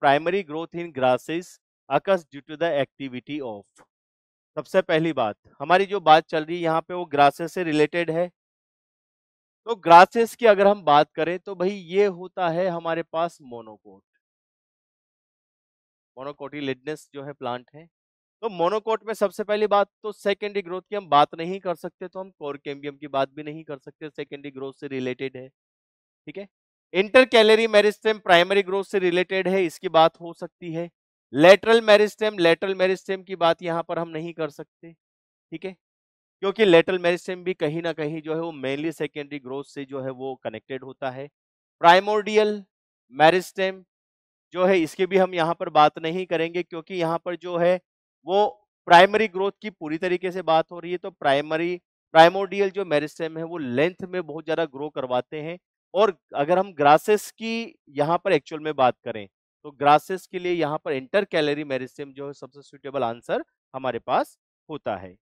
primary growth in grasses occurs due to the activity of सबसे पहली बात हमारी जो बात चल रही है यहाँ पे वो ग्रासेस से रिलेटेड है तो ग्रासेस की अगर हम बात करें तो भाई ये होता है हमारे पास मोनोकोट मोनोकोटिलेडनेस जो है प्लांट है तो मोनोकोट में सबसे पहली बात तो सेकेंडरी ग्रोथ की हम बात नहीं कर सकते तो हम कोरकेम्बियम की बात भी नहीं कर सकते सेकेंडरी ग्रोथ से रिलेटेड है ठीक है intercalary meristem primary growth से रिलेटेड है इसकी बात हो सकती है लेटरल मेरिस्टेम लेटरल मेरिस्टेम की बात यहाँ पर हम नहीं कर सकते ठीक है क्योंकि लेटरल मेरिस्टेम भी कहीं ना कहीं जो है वो मेनली सेकेंडरी ग्रोथ से जो है वो कनेक्टेड होता है प्राइमोडियल मेरिस्टेम जो है इसकी भी हम यहाँ पर बात नहीं करेंगे क्योंकि यहाँ पर जो है वो प्राइमरी ग्रोथ की पूरी तरीके से बात हो रही है तो प्राइमरी प्राइमोडियल जो मेरिस्टेम है वो लेंथ में बहुत ज़्यादा ग्रो करवाते हैं और अगर हम ग्रासेस की यहाँ पर एक्चुअल में बात करें तो ग्रासेस के लिए यहाँ पर इंटर कैलरी मेरिस्टम जो है सबसे सुटेबल आंसर हमारे पास होता है